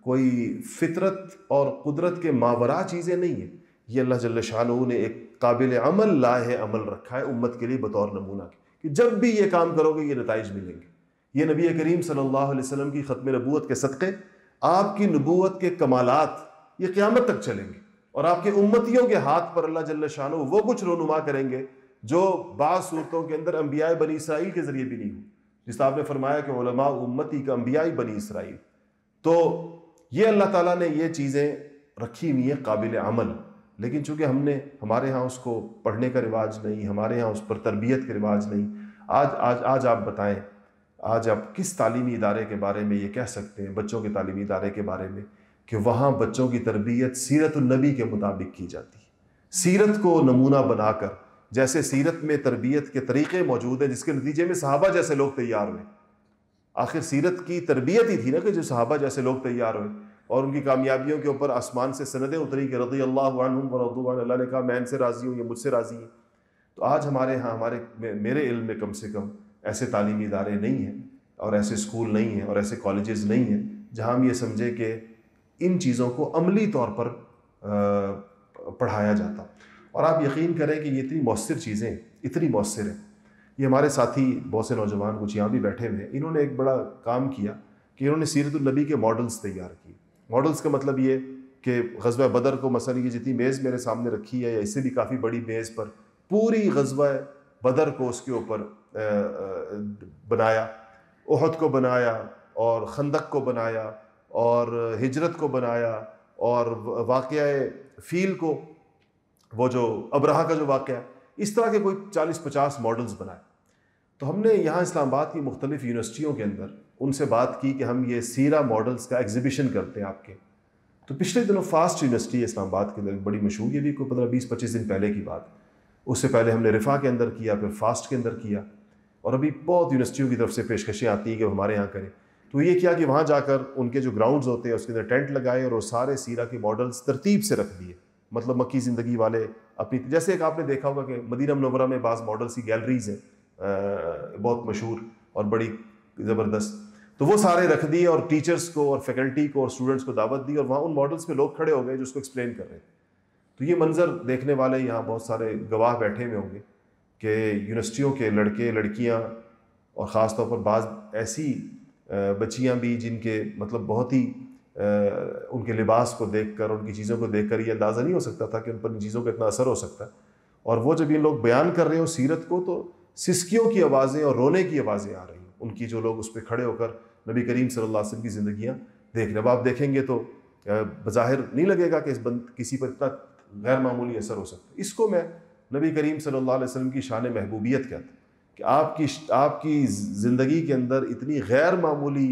Speaker 1: कोई फितरत और कुदरत के मावरा चीज़ें नहीं हैं ये अल्लाह जल्ल शाह ने एक काबिल अमल लाह अमल रखा है उम्मत के लिए बतौर नमूना के कि जब भी ये काम करोगे ये नतज मिलेंगे ये नबी करीम सल्लल्लाहु अलैहि वसल्लम की ख़त्म नबूत के सदक़े आपकी नबूत के कमालत ये क़्यामत तक चलेंगे और आपके उम्मतियों के हाथ पर अल्लाह जल्ल शाह वो कुछ रोनुमा करेंगे जो बाद सूरतों के अंदर अम्बिया बनी इसराइल के ज़रिए भी नहीं हो जिस आपने फरमाया कि उम्मती का अम्बियाई बनी इसराइल तो ये अल्लाह ताला ने ये चीज़ें रखी हुई हैं काबिल अमल लेकिन चूंकि हमने हमारे यहाँ उसको पढ़ने का रिवाज नहीं हमारे यहाँ उस पर तरबियत के रिवाज नहीं आज आज आज आप बताएं आज आप किस तालीमी इदारे के बारे में ये कह सकते हैं बच्चों के तालीमी इदारे के बारे में कि वहाँ बच्चों की तरबियत सीरत के मुताबिक की जाती है सीरत को नमूना बनाकर जैसे सीरत में तरबियत के तरीक़े मौजूद हैं जिसके नतीजे में साहबा जैसे लोग तैयार हुए आखिर सीरत की तरबियत ही थी ना कि जो साहबा जैसे लोग तैयार हुए और उनकी कामयाबियों के ऊपर आसमान से सनदें उतरी कि रदी अल्लाह अल्लाह ने कहा मैं इनसे राज़ी हूँ या मुझसे राज़ी हैं तो आज हमारे यहाँ हमारे मेरे इल्म में कम से कम ऐसे तालीमी इदारे नहीं हैं और ऐसे स्कूल नहीं हैं और ऐसे कॉलेज नहीं हैं जहाँ हम ये समझें कि इन चीज़ों को अमली तौर पर पढ़ाया जाता और आप यकीन करें कि ये इतनी मौसर चीज़ें इतनी मौसर हैं ये हमारे साथी बहुत से नौजवान कुछ यहाँ भी बैठे हुए हैं इन्होंने एक बड़ा काम किया कि इन्होंने सीरतुलनबी के मॉडल्स तैयार किए मॉडल्स का मतलब ये कि गजब बदर को मसल की जितनी मेज़ मेरे सामने रखी है या इससे भी काफ़ी बड़ी मेज़ पर पूरी गजब बदर को उसके ऊपर बनाया उहद को बनाया और खंदक को बनाया और हिजरत को बनाया और वाक़ फ़ील को वो जो अबराह का जो वाक़ है इस तरह के कोई चालीस पचास मॉडल्स बनाए तो हमने यहाँ इस्लामाबाद की मुख्तलिफ़ यूनिवर्सिटियों के अंदर उनसे बात की कि हम ये सीरा मॉडल्स का एग्जीबिशन करते हैं आपके तो पिछले दिनों फास्ट यूनिवर्सिटी इस्लामाबाद के अंदर बड़ी मशहूर ये भी कोई पंद्रह बीस पच्चीस दिन पहले की बात उससे पहले हमने रिफा के अंदर किया फिर फास्ट के अंदर किया और अभी बहुत यूनिवर्सिटियों की तरफ से पेशकशें आती हैं कि हमारे यहाँ करें तो ये किया कि वहाँ जाकर उनके जो ग्राउंड्स होते हैं उसके अंदर टेंट लगाए और वो सारे सीरा के मॉडल्स तरतीब से रख दिए मतलब मक्की ज़िंदगी वाले अपनी जैसे एक आपने देखा होगा कि मदीना मनवरा में बाज़ मॉडल्स की गैलरीज हैं बहुत मशहूर और बड़ी ज़बरदस्त तो वो सारे रख दिए और टीचर्स को और फैकल्टी को और स्टूडेंट्स को दावत दी और वहाँ उन मॉडल्स पे लोग खड़े हो गए जो उसको एक्सप्लेन कर रहे थे तो ये मंज़र देखने वाले यहाँ बहुत सारे गवाह बैठे हुए होंगे कि यूनिवर्सिटियों के लड़के लड़कियाँ और ख़ास तौर पर बाज़ ऐसी बच्चियाँ भी जिनके मतलब बहुत ही उनके लिबास को देख कर उनकी चीज़ों को देख कर ये अंदाज़ा नहीं हो सकता था कि उन पर इन चीज़ों का इतना असर हो सकता है और वो जब ये लोग बयान कर रहे हो सीरत को तो सिसकियों की आवाज़ें और रोने की आवाज़ें आ रही हैं उनकी जो लोग उस पर खड़े होकर नबी करीम सल्लल्लाहु अलैहि वसल्लम की ज़िंदियाँ देख रहे अब आप देखेंगे तो बाहिर नहीं लगेगा कि इस बंद किसी पर इतना गैर मामूली असर हो सकता है इसको मैं नबी करीम सल्लल्लाहु अलैहि वसल्लम की शान महबूबियत कहता कि आपकी आपकी ज़िंदगी के अंदर इतनी गैर मामूली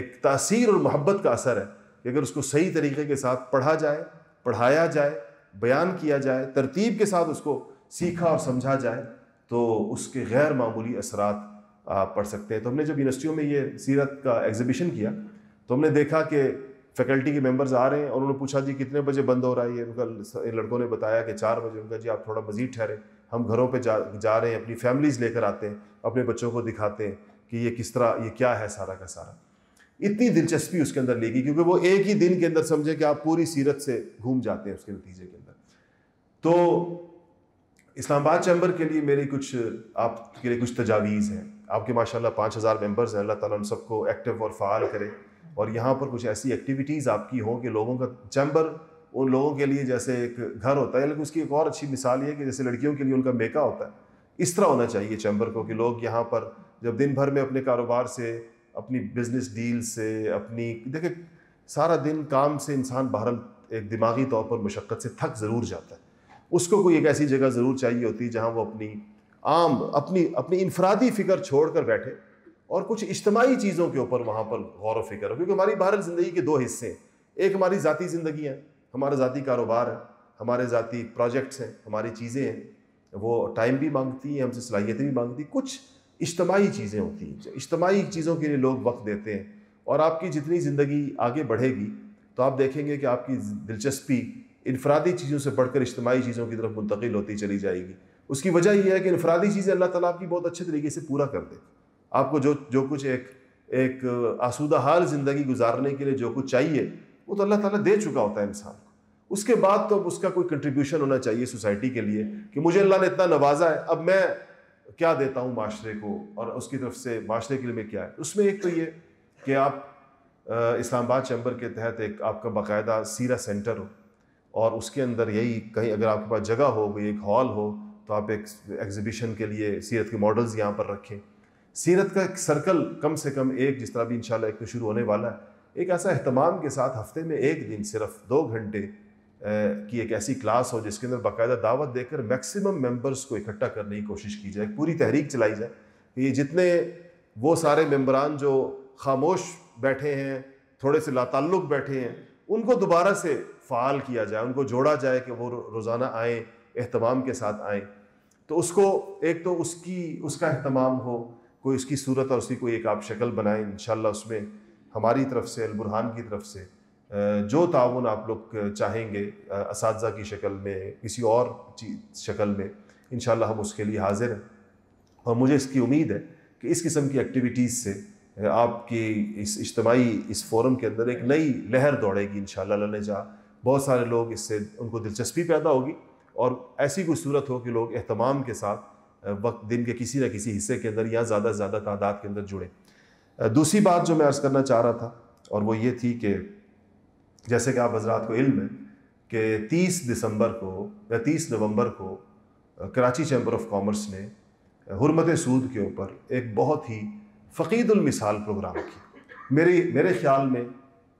Speaker 1: एक तासीर और मोहब्बत का असर है कि अगर उसको सही तरीके के साथ पढ़ा जाए पढ़ाया जाए बयान किया जाए तरतीब के साथ उसको सीखा और समझा जाए तो उसके गैर मामूली असरात पढ़ सकते हैं तो हमने जब यूनिवर्सिटियों में ये सीरत का एग्जीबिशन किया तो हमने देखा कि फैकल्टी के मेंबर्स आ रहे हैं और उन्होंने पूछा जी कितने बजे बंद हो रहा है ये उनका इन लड़कों ने बताया कि चार बजे उनका जी आप थोड़ा मज़ीद ठहरें हम घरों पर जा जा रहे हैं अपनी फैमिलीज़ लेकर आते हैं अपने बच्चों को दिखाते हैं कि ये किस तरह ये क्या है सारा का सारा इतनी दिलचस्पी उसके अंदर लेगी क्योंकि वो एक ही दिन के अंदर समझे कि आप पूरी सीरत से घूम जाते हैं उसके नतीजे के अंदर तो इस्लामाबाद चैम्बर के लिए मेरे कुछ आपके लिए कुछ तजावीज़ हैं आपके माशाल्लाह पाँच हज़ार मेम्बर्स हैं अल्लाह ताला उन सबको एक्टिव और फ़ाल करे और यहाँ पर कुछ ऐसी एक्टिविटीज़ आपकी हों कि लोगों का चैम्बर उन लोगों के लिए जैसे एक घर होता है लेकिन उसकी एक और अच्छी मिसाल ये है कि जैसे लड़कियों के लिए उनका मेका होता है इस तरह होना चाहिए चैम्बर को कि लोग यहाँ पर जब दिन भर में अपने कारोबार से अपनी बिजनेस डील से अपनी देखिए सारा दिन काम से इंसान बहरल एक दिमागी तौर पर मशक्क़त से थक ज़रूर जाता है उसको कोई एक ऐसी जगह ज़रूर चाहिए होती है जहाँ वो अपनी आम अपनी अपनी इनफरादी फ़िक्र छोड़ कर बैठे और कुछ इज्तमाही चीज़ों के ऊपर वहाँ पर गौर व फिक्र हो क्योंकि हमारी भारत ज़िंदगी के दो हिस्से हैं एक हमारी ज़ाती ज़िंदगी है हमारा ज़ाती कारोबार है हमारे ज़ाती प्रोजेक्ट्स हैं हमारी चीज़ें हैं वो टाइम भी मांगती हैं हमसे सलाहियतें भी मांगती कुछ इज्तमाही चीज़ें होती हैं इज्तमाही चीज़ों के लिए लोग वक्त देते हैं और आपकी जितनी ज़िंदगी आगे बढ़ेगी तो आप देखेंगे कि आपकी दिलचस्पी इनफरादी चीज़ों से बढ़कर इज्तमाही चीज़ों की तरफ मुंतकिल होती चली जाएगी उसकी वजह यह है कि इनफरादी चीज़ें अल्लाह ताला आपकी बहुत अच्छे तरीके से पूरा कर दे आपको जो जो कुछ एक एक आसूदा हाल ज़िंदगी गुजारने के लिए जो कुछ चाहिए वो तो अल्लाह ताला दे चुका होता है इंसान को उसके बाद तो उसका कोई कंट्रीब्यूशन होना चाहिए सोसाइटी के लिए कि मुझे अल्लाह ने इतना नवाजा है अब मैं क्या देता हूँ माशरे को और उसकी तरफ से माशरे के लिए मैं क्या है उसमें एक तो ये कि आप इस्लामाबाद चैम्बर के तहत एक आपका बाकायदा सीरा सेंटर हो और उसके अंदर यही कहीं अगर आपके पास जगह हो कोई एक हॉल हो तो आप एक एग्जिबिशन के लिए सीरत के मॉडल्स यहाँ पर रखें सीरत का एक सर्कल कम से कम एक जिस तरह भी इंशाल्लाह एक तो शुरू होने वाला है एक ऐसा अहतमाम के साथ हफ्ते में एक दिन सिर्फ दो घंटे की एक ऐसी क्लास हो जिसके अंदर बाकायदा दावत देकर मैक्सिमम मेंबर्स को इकट्ठा करने की कोशिश की जाए पूरी तहरीक चलाई जाए कि ये जितने वो सारे मेम्बरान जो खामोश बैठे हैं थोड़े से लाताल्लुक बैठे हैं उनको दोबारा से फ़ाल किया जाए उनको जोड़ा जाए कि वो रोज़ाना आए अहतमाम के साथ आए तो उसको एक तो उसकी उसका अहतमाम हो कोई उसकी सूरत और उसकी कोई एक आप शक्ल बनाएं इन उसमें हमारी तरफ से अलबुरहान की तरफ से जो ताउन आप लोग चाहेंगे इस की शक्ल में किसी और चीज शक्ल में इन हम उसके लिए हाजिर हैं और मुझे इसकी उम्मीद है कि इस किस्म की एक्टिविटीज़ से आपकी इस इज्तमाही इस फोरम के अंदर एक नई लहर दौड़ेगी इन शाह बहुत सारे लोग इससे उनको दिलचस्पी पैदा होगी और ऐसी कोई सूरत हो कि लोग अहतमाम के साथ वक्त दिन के किसी न किसी हिस्से के अंदर या ज़्यादा से ज़्यादा तादाद के अंदर जुड़े दूसरी बात जो मैं अर्ज़ करना चाह रहा था और वो ये थी कि जैसे कि आप हजरात को इल्म है कि तीस दिसंबर को या तीस नवंबर को कराची चैम्बर ऑफ कॉमर्स ने हरमत सूद के ऊपर एक बहुत ही फ़कीदुलमिसाल प्रोग्राम किया मेरी मेरे ख्याल में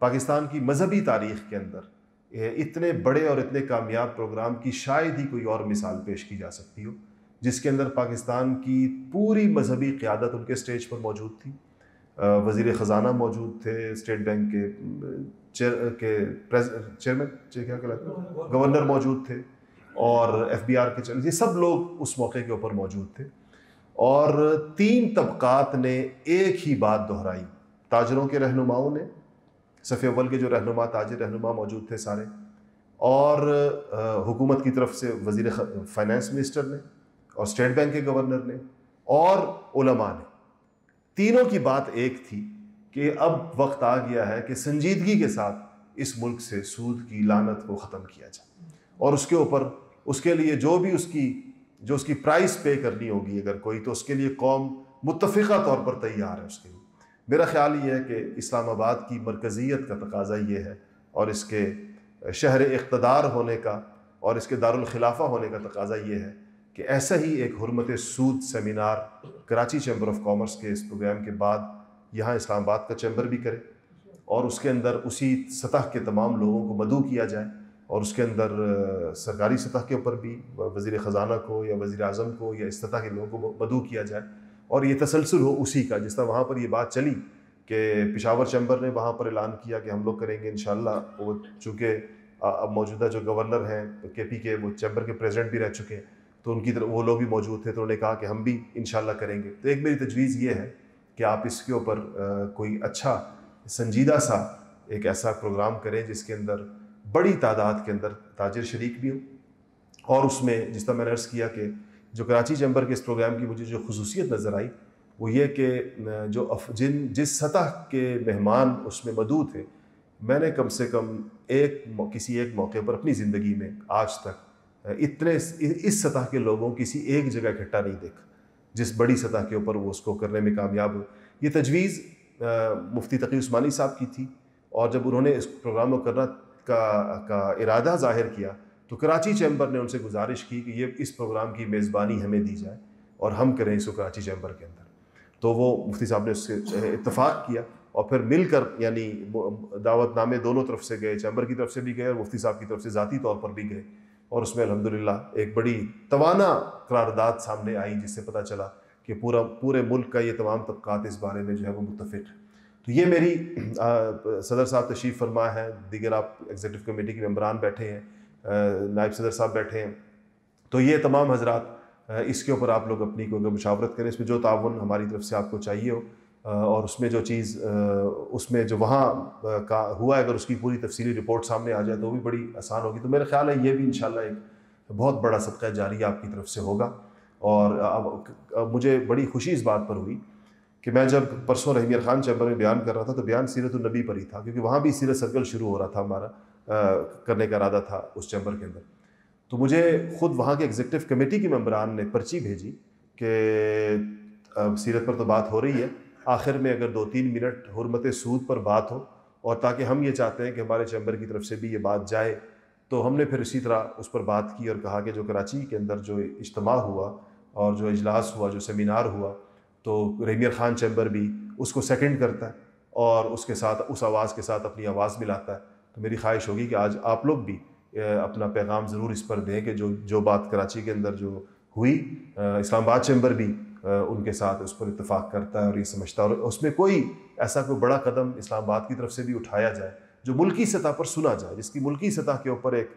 Speaker 1: पाकिस्तान की मजहबी तारीख़ के अंदर इतने बड़े और इतने कामयाब प्रोग्राम की शायद ही कोई और मिसाल पेश की जा सकती हो जिसके अंदर पाकिस्तान की पूरी मजहबी क़्यादत उनके स्टेज पर मौजूद थी वज़ी ख़जाना मौजूद थे स्टेट बैंक के चेयर के चेयरमैन क्या कहलाते हैं गवर्नर मौजूद थे और एफ बी आर के चेयर ये सब लोग उस मौके के ऊपर मौजूद थे और तीन तबकात ने एक ही बात दोहराई ताजरों के रहनुमाओं ने सफ़े अव्वल के जो रहनुमा ताज रहनुमा मौजूद थे सारे और हुकूमत की तरफ से वजीर फाइनेंस मिनिस्टर ने और स्टेट बैंक के गवर्नर ने और ने तीनों की बात एक थी कि अब वक्त आ गया है कि संजीदगी के साथ इस मुल्क से सूद की लानत को ख़त्म किया जाए और उसके ऊपर उसके लिए जो भी उसकी जो उसकी प्राइस पे करनी होगी अगर कोई तो उसके लिए कौम मुतफ़ा तौर पर तैयार है उसके मेरा ख्याल ये है कि इस्लामाबाद की मरकज़ियत का तकाजा ये है और इसके शहर इकतदार होने का और इसके दारखिलाफ़ा होने का तकाजा ये है कि ऐसा ही एक हरमत सूद seminar Karachi chamber of commerce के इस प्रोग्राम के बाद यहाँ इस्लामाबाद का चैम्बर भी करे और उसके अंदर उसी सतह के तमाम लोगों को मदू किया जाए और उसके अंदर सरकारी सतह के ऊपर भी वज़ी ख़जाना को या वज़ी अजम को या इस सतह के लोगों को मदू किया जाए और ये तसलसल हो उसी का जिस तरह वहाँ पर ये बात चली कि पिशावर चैम्बर ने वहाँ पर ऐलान किया कि हम लोग करेंगे इन वो चूँकि अब मौजूदा जो गवर्नर हैं के पी के वो चैम्बर के प्रेजिडेंट भी रह चुके हैं तो उनकी तरफ वो लोग भी मौजूद थे तो उन्होंने कहा कि हम भी इन करेंगे तो एक मेरी तजवीज़ ये है कि आप इसके ऊपर कोई अच्छा संजीदा सा एक ऐसा प्रोग्राम करें जिसके अंदर बड़ी तादाद के अंदर ताजर शरीक भी हो और उसमें जिस तरह मैंने अर्ज़ किया कि जो कराची चैम्बर के इस प्रोग्राम की मुझे जो खसूसियत नज़र आई वो ये कि जो जिन जिस सतह के मेहमान उसमें मदू थे मैंने कम से कम एक किसी एक मौके पर अपनी ज़िंदगी में आज तक इतने इस सतह के लोगों किसी एक जगह इकट्ठा नहीं देखा जिस बड़ी सतह के ऊपर वो उसको करने में कामयाब हुए ये तजवीज़ मुफ्ती तकी उस्मानी साहब की थी और जब उन्होंने इस प्रोग्राम को करना का का इरादा ज़ाहिर किया तो कराची चैम्बर ने उनसे गुजारिश की कि ये इस प्रोग्राम की मेज़बानी हमें दी जाए और हम करें इसको कराची चैम्बर के अंदर तो वो मुफ्ती साहब ने उससे इतफाक़ किया और फिर मिलकर यानी दावतनामे दोनों तरफ से गए चैम्बर की तरफ से भी गए और मुफ्ती साहब की तरफ से ज़ाती तौर पर भी गए और उसमें अलहमदिल्ला एक बड़ी तोाना करारदाद सामने आई जिससे पता चला कि पूरा पूरे मुल्क का ये तमाम तबक़ात इस बारे में जो है वो मुतफ़ है तो ये मेरी आ, सदर साहब तशीफ फरमा है दीगर आप एग्जीटिव कमेटी के मम्बरान बैठे हैं नायब सदर साहब बैठे हैं तो ये तमाम हजरात इसके ऊपर आप लोग अपनी को मुशावरत करें इसमें जो ताउन हमारी तरफ से आपको चाहिए हो और उसमें जो चीज़ उसमें जो वहाँ का हुआ है अगर उसकी पूरी तफसीली रिपोर्ट सामने आ जाए तो भी बड़ी आसान होगी तो मेरा ख्याल है ये भी इन एक बहुत बड़ा सदका जारी आपकी तरफ से होगा और अब मुझे बड़ी खुशी इस बात पर हुई कि मैं जब परसों रहमियर खान चैम्बर में बयान कर रहा था तो बयान सीरत नबी पर ही था क्योंकि वहाँ भी सीरत सर्कल शुरू हो रहा था हमारा करने का इरादा था उस चैम्बर के अंदर तो मुझे खुद वहाँ के एग्जीक्यूटिव कमेटी की मम्बरान ने पर्ची भेजी कि सीरत पर तो बात हो रही है आखिर में अगर दो तीन मिनट हरमत सूद पर बात हो और ताकि हम ये चाहते हैं कि हमारे चैम्बर की तरफ से भी ये बात जाए तो हमने फिर इसी तरह उस पर बात की और कहा कि जो कराची के अंदर जो इज्तम हुआ और जो इजलास हुआ जो सेमिनार हुआ तो रेमियर ख़ान चैम्बर भी उसको सेकंड करता है और उसके साथ उस आवाज़ के साथ अपनी आवाज़ मिलाता है तो मेरी ख्वाहिश होगी कि आज आप लोग भी अपना पैगाम ज़रूर इस पर दें कि जो जो बात कराची के अंदर जो हुई इस्लामाबाद चैम्बर भी उनके साथ उस पर इतफाक़ करता है और ये समझता है और उसमें कोई ऐसा कोई बड़ा कदम इस्लामाबाद की तरफ से भी उठाया जाए जो मुल्की सतह पर सुना जाए जिसकी मुल्की सतह के ऊपर एक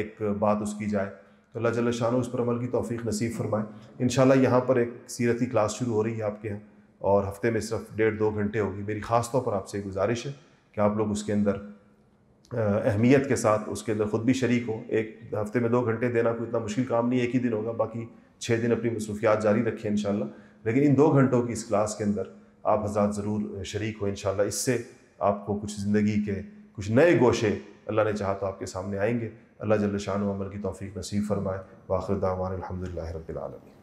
Speaker 1: एक बात उसकी जाए तो अल्लाह जल शाह उस पर अमल की तोफ़ी नसीब फरमाए इन यहाँ पर एक सीरती क्लास शुरू हो रही है आपके यहाँ और हफ्ते में सिर्फ डेढ़ दो घंटे होगी मेरी ख़ास तौर पर आपसे गुजारिश है कि आप लोग उसके अंदर अहमियत के साथ उसके अंदर ख़ुद भी शरीक हो एक हफ्ते में दो घंटे देना कोई इतना मुश्किल काम नहीं एक ही दिन होगा बाकी छः दिन अपनी मसरूफियात जारी रखें इन लेकिन इन दो घंटों की इस क्लास के अंदर आप हजार ज़रूर शरीक हो इन इससे आपको कुछ ज़िंदगी के कुछ नए गोशे अल्लाह ने चाहा तो आपके सामने आएंगे अल्लाह जल्ल शाह की तोफ़ी नसीब फरमाए वाखिर दामान अलहमदिल्ला